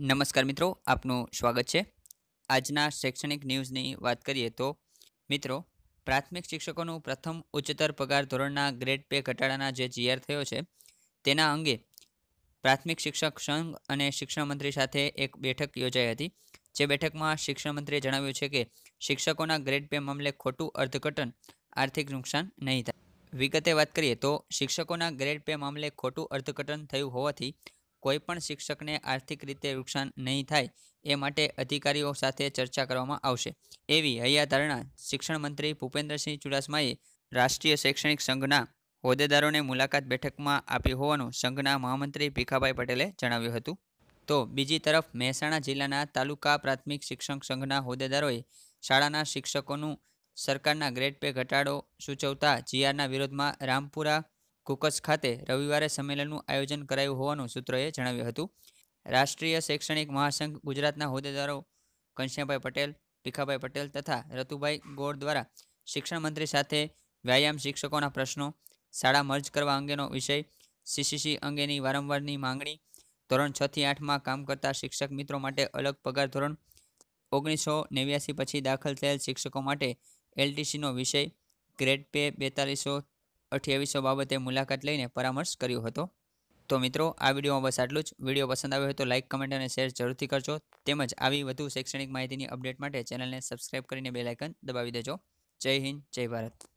નમસ્કાર મિત્રો આપનું સ્વાગત છે આજના શૈક્ષણિક ન્યૂઝની વાત કરીએ તો મિત્રો પ્રાથમિક શિક્ષકોનું પ્રથમ ઉચ્ચતર પગાર ધોરણના ગ્રેડ પે ઘટાડાના જે જીઆર થયો છે તેના અંગે પ્રાથમિક શિક્ષક સંઘ અને શિક્ષણ મંત્રી સાથે એક બેઠક યોજાઈ હતી જે બેઠકમાં શિક્ષણ મંત્રીએ જણાવ્યું છે કે શિક્ષકોના ગ્રેડ પે મામલે ખોટું અર્થઘટન આર્થિક નુકસાન નહીં થાય વિગતે વાત કરીએ તો શિક્ષકોના ગ્રેડ પે મામલે ખોટું અર્થઘટન થયું હોવાથી કોઈપણ શિક્ષકને આર્થિક રીતે નુકસાન નહીં થાય એ માટે અધિકારીઓ સાથે ચર્ચા કરવામાં આવશે એવી હૈયાધારણા શિક્ષણ મંત્રી ભૂપેન્દ્રસિંહ ચુડાસમાએ રાષ્ટ્રીય શૈક્ષણિક સંઘના હોદ્દેદારોને મુલાકાત બેઠકમાં આપી હોવાનું સંઘના મહામંત્રી ભીખાભાઈ પટેલે જણાવ્યું હતું તો બીજી તરફ મહેસાણા જિલ્લાના તાલુકા પ્રાથમિક શિક્ષક સંઘના હોદ્દેદારોએ શાળાના શિક્ષકોનું સરકારના ગ્રેડ પે ઘટાડો સૂચવતા જીઆરના વિરોધમાં રામપુરા કુકસ ખાતે રવિવારે સંમેલનનું આયોજન કરાયું હોવાનું સૂત્રોએ જણાવ્યું હતું રાષ્ટ્રીય શૈક્ષણિક મહાસંઘ ગુજરાતના હોદ્દેદારો કંશિયાભાઈ પટેલ ભીખાભાઈ પટેલ તથા રતુભાઈ ગોળ દ્વારા શિક્ષણ મંત્રી સાથે વ્યાયામ શિક્ષકોના પ્રશ્નો શાળા મર્જ કરવા અંગેનો વિષય સીસીસી અંગેની વારંવારની માંગણી ધોરણ છ થી આઠમાં કામ કરતા શિક્ષક મિત્રો માટે અલગ પગાર ધોરણ ઓગણીસો નેવ્યાસી પછી દાખલ થયેલ શિક્ષકો માટે એલટીસીનો વિષય ગ્રેડ પે બેતાલીસો અઠ્યાવીસો બાબતે મુલાકાત લઈને પરામર્શ કર્યો હતો તો મિત્રો આ વિડીયોમાં બસ આટલું જ વિડીયો પસંદ આવ્યો હોય તો લાઇક કમેન્ટ અને શેર જરૂરથી કરજો તેમજ આવી વધુ શૈક્ષણિક માહિતીની અપડેટ માટે ચેનલને સબસ્ક્રાઇબ કરીને બેલાઇકન દબાવી દેજો જય હિન્દ જય ભારત